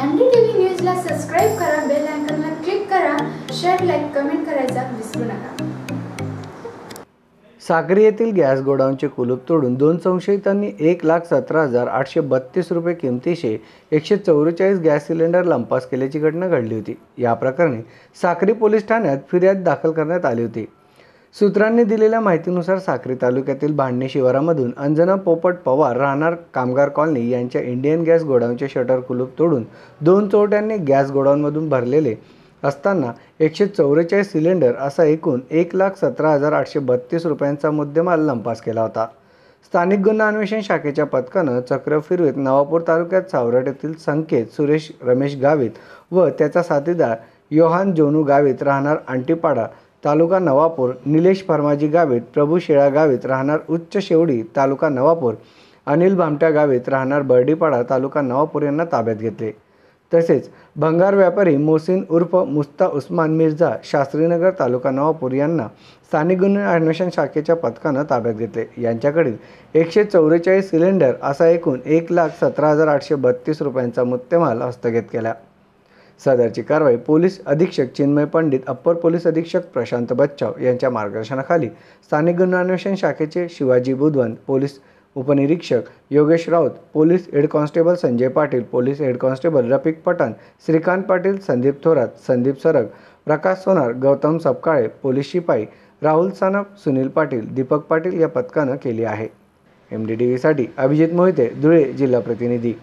NDTV न्यूजला subscribe करा bell आयकनला क्लिक करा शेअर लाईक कमेंट करायचा विसरू नका सागरी येथील गॅस गोडाऊनचे कुलूप तोडून दोन संशयितांनी एक लाख सतरा हजार आठशे बत्तीस रुपये किमतीचे एकशे चौवेचाळीस गॅस सिलेंडर लंपास केल्याची घटना घडली होती या प्रकरणी साक्री पोलीस ठाण्यात फिर्याद दाखल करण्यात आली होती सूत्रांनी दिलेल्या माहितीनुसार साक्री तालुक्यातील भांडणे शिवारामधून अंजना पोपट पवार राहणार कामगार कॉलनी यांच्या इंडियन गॅस गोडाऊनचे शटर कुलूप तोडून दोन चोरट्यांनी गॅस गोडाऊनमधून भरलेले असताना एकशे चौवेचाळीस सिलेंडर असा एकूण एक लाख सतरा हजार आठशे बत्तीस रुपयांचा मुद्देमाल लंपास केला होता स्थानिक गुन्हा अन्वेषण शाखेच्या पथकानं चक्र फिरवीत नवापूर तालुक्यात सावराट येथील संकेत सुरेश रमेश गावित व त्याचा साथीदार योहान जोनू गावित राहणार आंटीपाडा तालुका नवापूर निलेश फर्माजी गावित प्रभू शेळा गावित राहणार उच्च शेवडी तालुका नवापूर अनिल भामट्या गावित राहणार बर्डीपाडा तालुका नवापूर यांना ताब्यात घेतले तसेच भंगार व्यापारी मोसिन उर्फ मुस्ता उस्मान मिर्झा शास्त्रीनगर तालुका नवापूर यांना स्थानिक गुन्हे अन्वेषण शाखेच्या पथकानं ताब्यात घेतले यांच्याकडील एकशे चौवेचाळीस सिलेंडर असा एकूण एक लाख सतरा हजार आठशे बत्तीस रुपयांचा मुद्देमाल हस्तगत केला सदरची कारवाई पोलीस अधीक्षक चिन्मय पंडित अप्पर पोलीस अधीक्षक प्रशांत बच्चाव यांच्या मार्गदर्शनाखाली स्थानिक गुन्हे अन्वेषण शाखेचे शिवाजी बुधवंत पोलीस उपनिरीक्षक Yogesh Raut police head constable Sanjay Patil police head constable Rafiq Pathan Shrikant Patil Sandeep Thorat Sandeep Sarag Prakash Sonar Gautam Sapkale police शिपाई राहुल सानप सुनील पाटील दीपक पाटील या पथकानं केली आहे एम डी टी व्हीसाठी अभिजित मोहिते धुळे जिल्हा प्रतिनिधी